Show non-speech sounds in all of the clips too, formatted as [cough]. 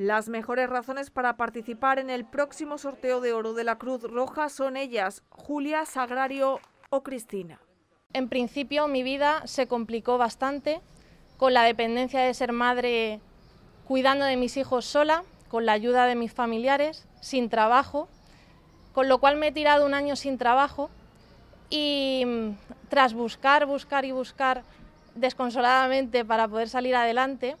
Las mejores razones para participar en el próximo sorteo de oro de la Cruz Roja son ellas, Julia, Sagrario o Cristina. En principio mi vida se complicó bastante con la dependencia de ser madre cuidando de mis hijos sola, con la ayuda de mis familiares, sin trabajo, con lo cual me he tirado un año sin trabajo y mm, tras buscar, buscar y buscar desconsoladamente para poder salir adelante,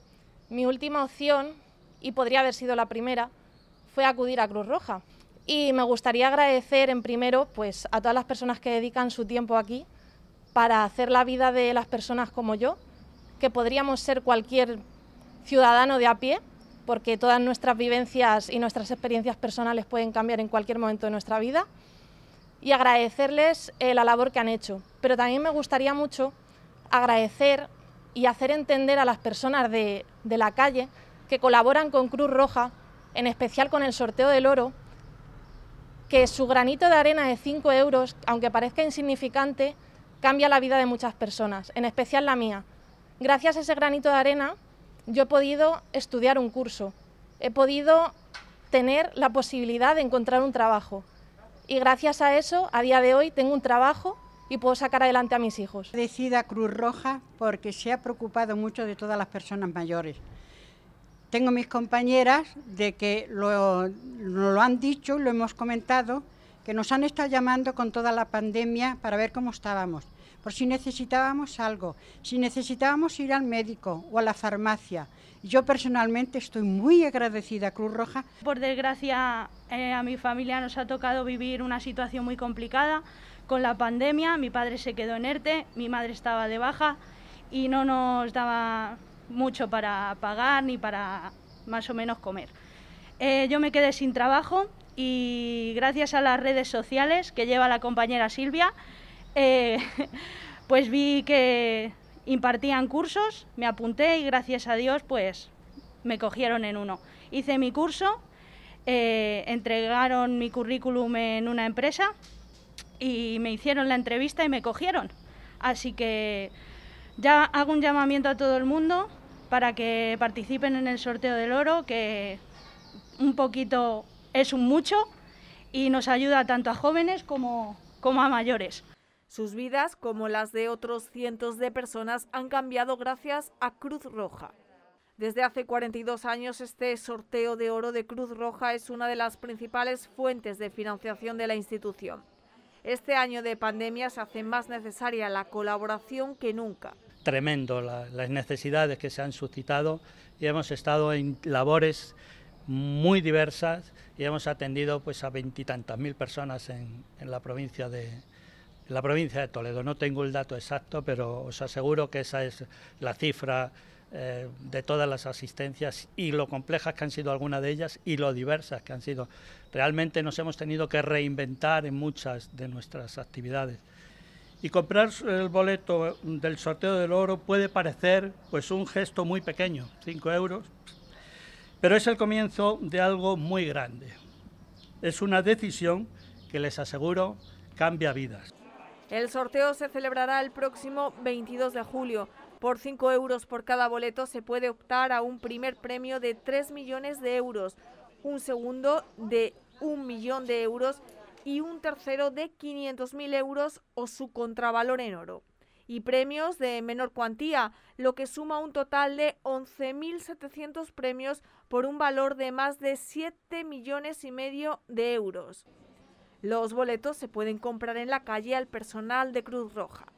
mi última opción y podría haber sido la primera, fue acudir a Cruz Roja. Y me gustaría agradecer en primero pues, a todas las personas que dedican su tiempo aquí para hacer la vida de las personas como yo, que podríamos ser cualquier ciudadano de a pie, porque todas nuestras vivencias y nuestras experiencias personales pueden cambiar en cualquier momento de nuestra vida, y agradecerles eh, la labor que han hecho. Pero también me gustaría mucho agradecer y hacer entender a las personas de, de la calle que colaboran con Cruz Roja, en especial con el sorteo del oro, que su granito de arena de 5 euros, aunque parezca insignificante, cambia la vida de muchas personas, en especial la mía. Gracias a ese granito de arena yo he podido estudiar un curso, he podido tener la posibilidad de encontrar un trabajo. Y gracias a eso, a día de hoy, tengo un trabajo y puedo sacar adelante a mis hijos. Decida Cruz Roja porque se ha preocupado mucho de todas las personas mayores tengo mis compañeras de que lo, lo han dicho, lo hemos comentado, que nos han estado llamando con toda la pandemia para ver cómo estábamos, por si necesitábamos algo, si necesitábamos ir al médico o a la farmacia. Yo personalmente estoy muy agradecida a Cruz Roja. Por desgracia, eh, a mi familia nos ha tocado vivir una situación muy complicada con la pandemia. Mi padre se quedó en ERTE, mi madre estaba de baja y no nos daba mucho para pagar ni para más o menos comer. Eh, yo me quedé sin trabajo y gracias a las redes sociales que lleva la compañera Silvia, eh, [laughs] pues vi que impartían cursos, me apunté y gracias a Dios pues me cogieron en uno. Hice mi curso, eh, entregaron mi currículum en una empresa y me hicieron la entrevista y me cogieron. Así que ya hago un llamamiento a todo el mundo para que participen en el sorteo del oro, que un poquito es un mucho y nos ayuda tanto a jóvenes como, a mayores. Sus vidas, como las de otros cientos de personas, han cambiado gracias a Cruz Roja. Desde hace 42 años, este sorteo de oro de Cruz Roja es una de las principales fuentes de financiación de la institución. Este año de pandemia se hace más necesaria la colaboración que nunca tremendo las necesidades que se han suscitado y hemos estado en labores muy diversas y hemos atendido pues a veintitantas mil personas en, la provincia de la provincia de Toledo. No tengo el dato exacto, pero os aseguro que esa es la cifra eh, de todas las asistencias y lo complejas que han sido algunas de ellas y lo diversas que han sido. Realmente nos hemos tenido que reinventar en muchas de nuestras actividades. Y comprar el boleto del sorteo del oro puede parecer pues un gesto muy pequeño, 5 euros, pero es el comienzo de algo muy grande. Es una decisión que les aseguro cambia vidas. El sorteo se celebrará el próximo 22 de julio. Por 5 euros por cada boleto se puede optar a un primer premio de 3 millones de euros, un segundo de 1 millón de euros y un tercero de 500.000 euros o su contravalor en oro y premios de menor cuantía, lo que suma un total de 11.700 premios por un valor de más de 7 millones y medio de euros. Los boletos se pueden comprar en la calle al personal de Cruz Roja.